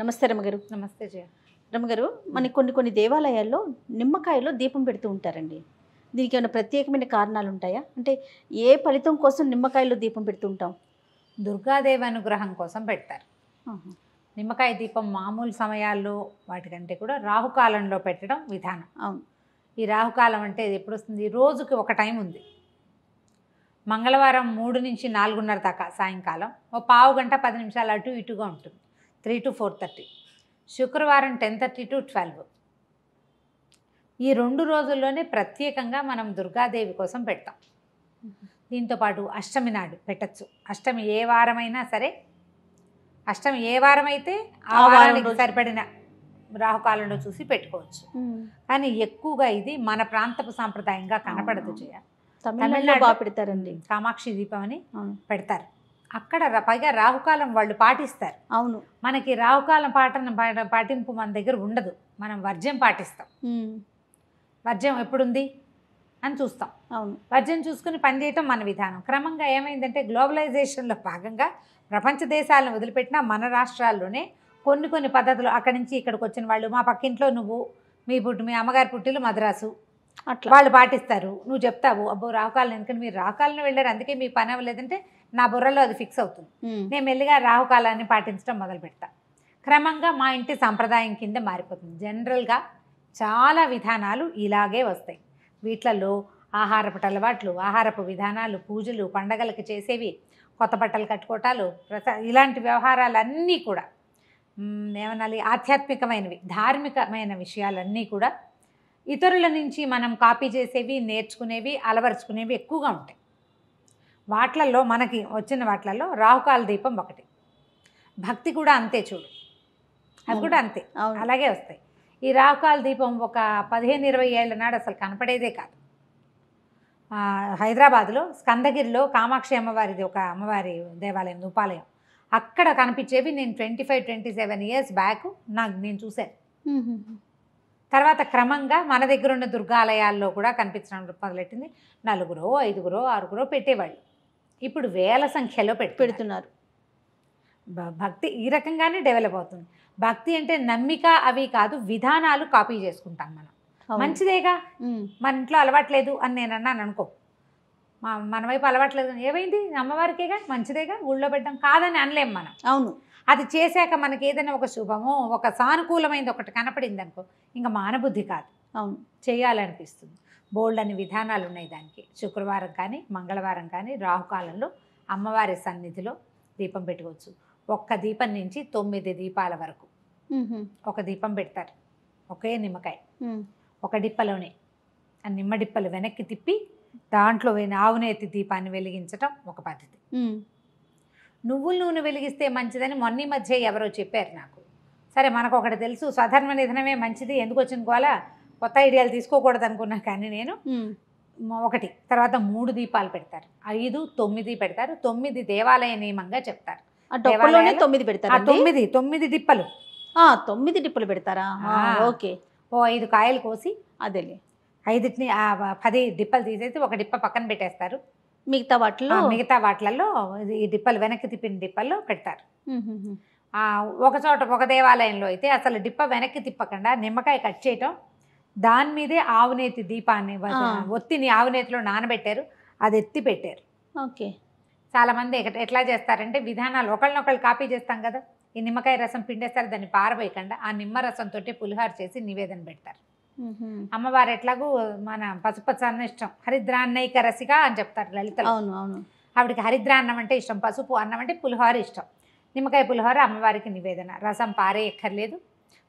నమస్తే రమగారు నమస్తే జయ రమగారు మనకి కొన్ని కొన్ని దేవాలయాల్లో నిమ్మకాయలో దీపం పెడుతూ ఉంటారండి దీనికి ఏమైనా ప్రత్యేకమైన కారణాలు ఉంటాయా అంటే ఏ ఫలితం కోసం నిమ్మకాయలో దీపం పెడుతూ ఉంటాం దుర్గాదేవి అనుగ్రహం కోసం పెడతారు నిమ్మకాయ దీపం మామూలు సమయాల్లో వాటికంటే కూడా రాహుకాలంలో పెట్టడం విధానం ఈ రాహుకాలం అంటే ఎప్పుడు వస్తుంది రోజుకి ఒక టైం ఉంది మంగళవారం మూడు నుంచి నాలుగున్నర దాకా సాయంకాలం ఓ పావు గంట పది నిమిషాలు అటు ఇటుగా ఉంటుంది త్రీ టు ఫోర్ థర్టీ శుక్రవారం టెన్ థర్టీ టు ట్వెల్వ్ ఈ రెండు రోజుల్లోనే ప్రత్యేకంగా మనం దుర్గాదేవి కోసం పెడతాం దీంతోపాటు అష్టమి నాడు పెట్టచ్చు అష్టమి ఏ వారమైనా సరే అష్టమి ఏ వారం అయితే ఆ వారానికి సరిపడిన రాహుకాలంలో చూసి పెట్టుకోవచ్చు కానీ ఎక్కువగా ఇది మన ప్రాంతపు సాంప్రదాయంగా కనపడదు చేయాలి తమిళనాడు పెడతారండి కామాక్షి దీపం అని పెడతారు అక్కడ పైగా రాహుకాలం వాళ్ళు పాటిస్తారు అవును మనకి రాహుకాలం పాట పాటింపు మన దగ్గర ఉండదు మనం వర్జ్యం పాటిస్తాం వర్జ్యం ఎప్పుడుంది అని చూస్తాం అవును వర్జ్యం చూసుకుని పనిచేయటం మన విధానం క్రమంగా ఏమైందంటే గ్లోబలైజేషన్లో భాగంగా ప్రపంచ దేశాలను వదిలిపెట్టినా మన రాష్ట్రాల్లోనే కొన్ని కొన్ని పద్ధతులు అక్కడి నుంచి ఇక్కడికి వచ్చిన వాళ్ళు మా పక్కింట్లో నువ్వు మీ పుట్టి మీ అమ్మగారి పుట్టిలు మద్రాసు అట్లా వాళ్ళు పాటిస్తారు నువ్వు చెప్తావు అబ్బో రాహుకాలను ఎందుకంటే మీరు రాహుకాలను వెళ్ళారు అందుకే మీ పని అవ్వలేదంటే నా బుర్రలో అది ఫిక్స్ అవుతుంది నేను మెల్లిగా రాహుకాలాన్ని పాటించడం మొదలు పెడతా క్రమంగా మా ఇంటి సాంప్రదాయం కింద మారిపోతుంది జనరల్గా చాలా విధానాలు ఇలాగే వస్తాయి వీట్లలో ఆహార అలవాట్లు ఆహారపు విధానాలు పూజలు పండగలకు చేసేవి కొత్త బట్టలు కట్టుకోవటాలు ప్రసా ఇలాంటి వ్యవహారాలన్నీ కూడా ఏమనాలి ఆధ్యాత్మికమైనవి ధార్మికమైన విషయాలన్నీ కూడా ఇతరుల నుంచి మనం కాపీ చేసేవి నేర్చుకునేవి అలవరుచుకునేవి ఎక్కువగా ఉంటాయి వాట్లల్లో మనకి వచ్చిన వాట్లలో రాహుకాల దీపం ఒకటి భక్తి కూడా అంతే చూడు అది కూడా అంతే అలాగే వస్తాయి ఈ రాహుకాల దీపం ఒక పదిహేను ఇరవై ఏళ్ళ నాడు అసలు కనపడేదే కాదు హైదరాబాద్లో స్కందగిరిలో కామాక్షి అమ్మవారిది ఒక అమ్మవారి దేవాలయం ఉపాలయం అక్కడ కనిపించేవి నేను twenty five twenty seven years back నాకు నేను చూశాను తర్వాత క్రమంగా మన దగ్గర ఉన్న దుర్గాలయాల్లో కూడా కనిపించడం మొదలెట్టింది నలుగురో ఐదుగురో ఆరుగురో పెట్టేవాళ్ళు ఇప్పుడు వేల సంఖ్యలో పెట్టి పెడుతున్నారు భక్తి ఈ రకంగానే డెవలప్ అవుతుంది భక్తి అంటే నమ్మిక అవి కాదు విధానాలు కాపీ చేసుకుంటాం మనం మంచిదేగా మన ఇంట్లో అలవాట్లేదు అని నేను అన్నాను అనుకో మా మన వైపు అలవాట్లేదు ఏమైంది అమ్మవారికేగా మంచిదేగా ఊళ్ళో పెట్టడం కాదని అనలేం మనం అవును అది చేశాక మనకి ఏదైనా ఒక శుభము ఒక సానుకూలమైనది ఒకటి కనపడింది అనుకో ఇంకా మానబుద్ధి కాదు అవును చేయాలనిపిస్తుంది బోల్డ్ అనే విధానాలు ఉన్నాయి దానికి శుక్రవారం కానీ మంగళవారం కానీ రాహుకాలంలో అమ్మవారి సన్నిధిలో దీపం పెట్టుకోవచ్చు ఒక్క దీపం నుంచి తొమ్మిది దీపాల వరకు ఒక దీపం పెడతారు ఒకే నిమ్మకాయ ఒక డిప్పలోనే ఆ నిమ్మ డిప్పలు వెనక్కి తిప్పి దాంట్లో ఆవునేతి దీపాన్ని వెలిగించటం ఒక పద్ధతి నువ్వుల నూనె వెలిగిస్తే మంచిదని మొన్న మధ్య ఎవరో చెప్పారు నాకు సరే మనకు ఒకటి తెలుసు సాధారణ నిధనమే మంచిది ఎందుకు వచ్చిన కోలా కొత్త ఐడియాలు తీసుకోకూడదు అనుకున్నా కానీ నేను ఒకటి తర్వాత మూడు దీపాలు పెడతారు ఐదు తొమ్మిది పెడతారు తొమ్మిది దేవాలయ నియమంగా చెప్తారు తొమ్మిది పెడతారు తొమ్మిది తొమ్మిది దిప్పలు తొమ్మిది దిప్పలు పెడతారా ఓకే ఓ ఐదు కాయలు కోసి అదే ఐదుటిని పది దిప్పలు తీసేసి ఒక డిప్ప పక్కన పెట్టేస్తారు మిగతా వాటిలో మిగతా వాటిలలో ఈ డిప్పలు వెనక్కి తిప్పిన డిప్పల్లో పెడతారు ఒక చోట ఒక దేవాలయంలో అయితే అసలు డిప్ప వెనక్కి తిప్పకుండా నిమ్మకాయ కట్ చేయటం దాని మీదే ఆవునేతి దీపాన్ని ఒత్తిని ఆవునేతిలో నానబెట్టారు అది ఎత్తి పెట్టారు ఓకే చాలామంది ఎట్లా చేస్తారంటే విధానాలు ఒకళ్ళనొకళ్ళు కాపీ చేస్తాం కదా ఈ నిమ్మకాయ రసం పిండేస్తారు దాన్ని పారబోయకుండా ఆ నిమ్మ పులిహార చేసి నివేదన పెడతారు అమ్మవారు ఎట్లాగూ మన పసుపచ్చ అన్న ఇష్టం హరిద్రాన్నైక రసిగా అని చెప్తారు లలిత అవును అవును ఆవిడకి హరిద్రాన్నం అంటే ఇష్టం పసుపు అన్నం అంటే పులిహోర ఇష్టం నిమ్మకాయ పులిహోర అమ్మవారికి నివేదన రసం పారే ఎక్కర్లేదు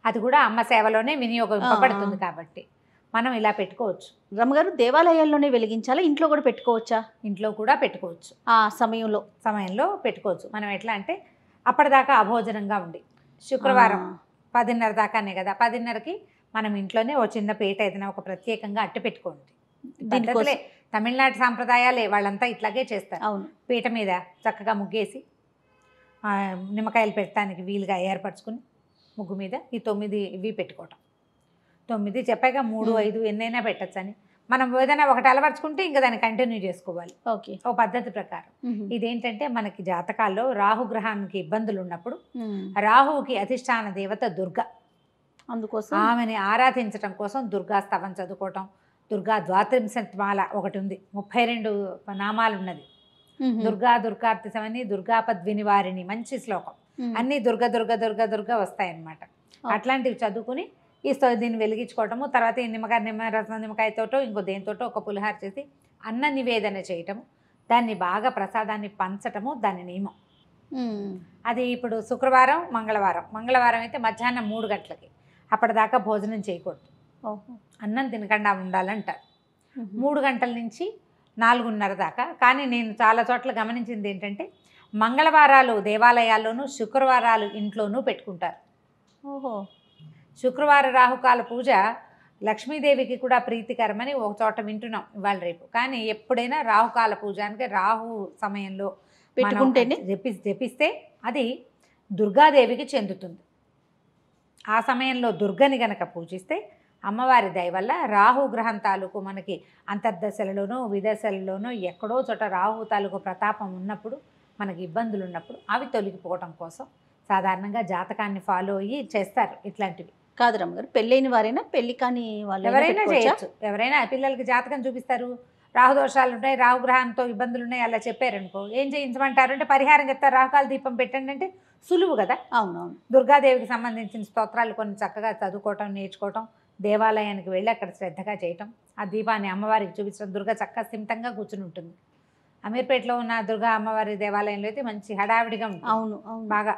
అది కూడా అమ్మ సేవలోనే వినియోగపడుతుంది కాబట్టి మనం ఇలా పెట్టుకోవచ్చు రమ్మగారు దేవాలయాల్లోనే వెలిగించాలా ఇంట్లో కూడా పెట్టుకోవచ్చా ఇంట్లో కూడా పెట్టుకోవచ్చు ఆ సమయంలో సమయంలో పెట్టుకోవచ్చు మనం ఎట్లా అంటే అప్పటిదాకా అభోజనంగా ఉండి శుక్రవారం పదిన్నర దాకానే కదా పదిన్నరకి మనం ఇంట్లోనే ఓ చిన్న పీట ఏదైనా ఒక ప్రత్యేకంగా అట్టు పెట్టుకోండి దీనికోసం తమిళనాడు సాంప్రదాయాలే వాళ్ళంతా ఇట్లాగే చేస్తారు అవును పీట మీద చక్కగా ముగ్గేసి నిమ్మకాయలు పెట్టడానికి వీలుగా ఏర్పరచుకుని ముగ్గు మీద ఈ తొమ్మిది ఇవి పెట్టుకోవటం తొమ్మిది చెప్పాక మూడు ఐదు ఎన్నైనా పెట్టచ్చు అని మనం ఏదైనా ఒకటి అలవర్చుకుంటే ఇంకా దాన్ని కంటిన్యూ చేసుకోవాలి ఓకే ఓ పద్ధతి ప్రకారం ఇదేంటంటే మనకి జాతకాల్లో రాహుగ్రహానికి ఇబ్బందులు ఉన్నప్పుడు రాహువుకి అధిష్టాన దేవత దుర్గ అందుకోసం ఆమెని ఆరాధించడం కోసం దుర్గా స్తవం చదువుకోవటం దుర్గా ద్వాత్రింశమాల ఒకటి ఉంది ముప్పై రెండు నామాలు ఉన్నది దుర్గా దుర్గార్థిశమని దుర్గాపద్విని వారిని మంచి శ్లోకం అన్ని దుర్గ దుర్గ దుర్గ దుర్గ వస్తాయన్నమాట అట్లాంటివి చదువుకుని ఈ స్టవ్ దీన్ని వెలిగించుకోవటము తర్వాత ఈ నిమ్మకాయ నిమ్మ రసం నిమ్మకాయతోటో ఇంకో దేనితోటో ఒక పులిహార చేసి అన్న నివేదన చేయటము దాన్ని బాగా ప్రసాదాన్ని పంచటము దాని నియమం అది ఇప్పుడు శుక్రవారం మంగళవారం మంగళవారం అయితే మధ్యాహ్నం మూడు గంటలకి అప్పటిదాకా భోజనం చేయకూడదు అన్నం తినకుండా ఉండాలంటారు మూడు గంటల నుంచి నాలుగున్నర దాకా కానీ నేను చాలా చోట్ల గమనించింది ఏంటంటే మంగళవారాలు దేవాలయాల్లోనూ శుక్రవారాలు ఇంట్లోనూ పెట్టుకుంటారు ఓహో శుక్రవార రాహుకాల పూజ లక్ష్మీదేవికి కూడా ప్రీతికరమని ఒక చోట వింటున్నాం ఇవాళ రేపు కానీ ఎప్పుడైనా రాహుకాల పూజానికి రాహు సమయంలో పెట్టుకుంటేనే జపిస్తే అది దుర్గాదేవికి చెందుతుంది ఆ సమయంలో దుర్గని గనక పూజిస్తే అమ్మవారి దయ వల్ల రాహు గ్రహం తాలూకు మనకి అంతర్దశలలోనూ విదశలలోనూ ఎక్కడో చోట రాహు తాలూకు ప్రతాపం ఉన్నప్పుడు మనకి ఇబ్బందులు ఉన్నప్పుడు అవి తొలగిపోవడం కోసం సాధారణంగా జాతకాన్ని ఫాలో అయ్యి చేస్తారు ఇట్లాంటివి కాదు గారు పెళ్ళైన వారైనా పెళ్లి కాని వాళ్ళు ఎవరైనా చేయొచ్చు ఎవరైనా పిల్లలకి జాతకం చూపిస్తారు రాహుదోషాలు ఉన్నాయి రాహుగ్రహంతో ఇబ్బందులు ఉన్నాయి అలా చెప్పారనుకో ఏం చేయించమంటారు అంటే పరిహారం చెప్తారు రాహుకాల దీపం పెట్టండి అంటే సులువు కదా అవునవును దుర్గాదేవికి సంబంధించిన స్తోత్రాలు కొన్ని చక్కగా చదువుకోవటం నేర్చుకోవటం దేవాలయానికి వెళ్ళి అక్కడ శ్రద్ధగా చేయటం ఆ దీపాన్ని అమ్మవారికి చూపించడం దుర్గ చక్క సిమితంగా కూర్చుని ఉంటుంది అమీర్పేటలో ఉన్న దుర్గా అమ్మవారి దేవాలయంలో అయితే మంచి హడావిడిగా ఉంటుంది అవును అవును బాగా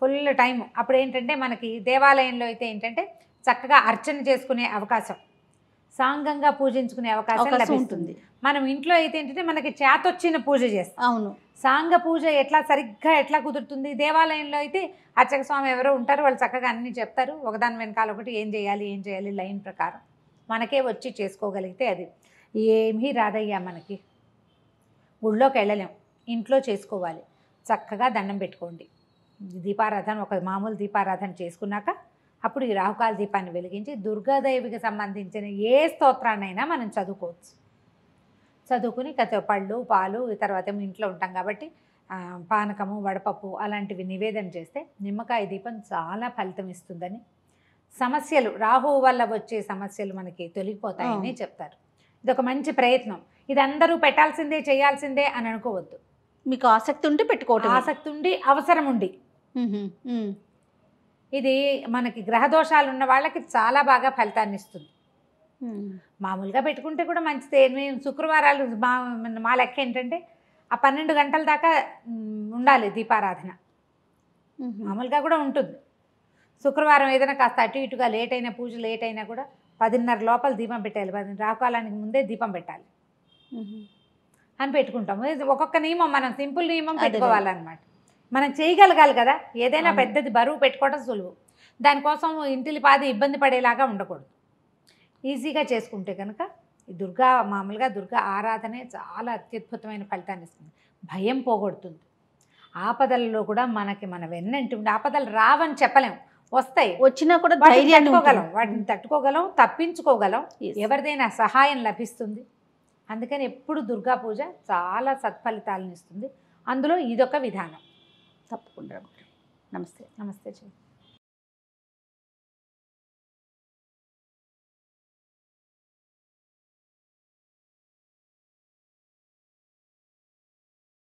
ఫుల్ టైం అప్పుడు ఏంటంటే మనకి దేవాలయంలో అయితే ఏంటంటే చక్కగా అర్చన చేసుకునే అవకాశం సాంగంగా పూజించుకునే అవకాశం లభిస్తుంది మనం ఇంట్లో అయితే ఏంటంటే మనకి చేతొచ్చిన పూజ చేస్తాం అవును సాంగ పూజ ఎట్లా సరిగ్గా ఎట్లా కుదురుతుంది దేవాలయంలో అయితే అర్చక స్వామి ఎవరో ఉంటారు వాళ్ళు చక్కగా అన్ని చెప్తారు ఒకదాని వెనకాల ఒకటి ఏం చేయాలి ఏం చేయాలి లైన్ ప్రకారం మనకే వచ్చి చేసుకోగలిగితే అది ఏమీ రాదయ్యా మనకి గుళ్ళోకి వెళ్ళలేం ఇంట్లో చేసుకోవాలి చక్కగా దండం పెట్టుకోండి దీపారాధన ఒక మామూలు దీపారాధన చేసుకున్నాక అప్పుడు ఈ రాహుకాల దీపాన్ని వెలిగించి దుర్గాదేవికి సంబంధించిన ఏ స్తోత్రాన్నైనా మనం చదువుకోవచ్చు చదువుకుని కథ పళ్ళు పాలు తర్వాత ఇంట్లో ఉంటాం కాబట్టి పానకము వడపప్పు అలాంటివి నివేదన చేస్తే నిమ్మకాయ దీపం చాలా ఫలితం ఇస్తుందని సమస్యలు రాహు వల్ల వచ్చే సమస్యలు మనకి తొలగిపోతాయని చెప్తారు ఇది ఒక మంచి ప్రయత్నం ఇది అందరూ పెట్టాల్సిందే చేయాల్సిందే అని అనుకోవద్దు మీకు ఆసక్తి ఉండి పెట్టుకోవచ్చు ఆసక్తి ఉండి అవసరం ఉండి ఇది మనకి గ్రహదోషాలు ఉన్న వాళ్ళకి చాలా బాగా ఫలితాన్ని ఇస్తుంది మామూలుగా పెట్టుకుంటే కూడా మంచిదే మేము శుక్రవారాలు మా మా లెక్క ఏంటంటే ఆ పన్నెండు గంటల దాకా ఉండాలి దీపారాధన మామూలుగా కూడా ఉంటుంది శుక్రవారం ఏదైనా కాస్త అటు ఇటుగా లేట్ అయినా పూజ లేట్ అయినా కూడా పదిన్నర లోపల దీపం పెట్టాలి పది రాకాలానికి ముందే దీపం పెట్టాలి అని పెట్టుకుంటాము ఒక్కొక్క నియమం మనం సింపుల్ నియమం పెట్టుకోవాలన్నమాట మనం చేయగలగాలి కదా ఏదైనా పెద్దది బరువు పెట్టుకోవడం సులువు దానికోసం ఇంటిలి పాది ఇబ్బంది పడేలాగా ఉండకూడదు ఈజీగా చేసుకుంటే కనుక దుర్గా మామూలుగా దుర్గా ఆరాధనే చాలా అత్యద్భుతమైన ఫలితాన్ని ఇస్తుంది భయం పోగొడుతుంది ఆపదలలో కూడా మనకి మన వెన్నంటి ఉండి ఆపదలు రావని చెప్పలేము వస్తాయి వచ్చినా కూడా తట్టుకోగలం వాటిని తట్టుకోగలం తప్పించుకోగలం ఎవరిదైనా సహాయం లభిస్తుంది అందుకని ఎప్పుడు దుర్గా పూజ చాలా సత్ఫలితాలను ఇస్తుంది అందులో ఇదొక విధానం తప్పకుండా నమస్తే నమస్తే చెయ్యి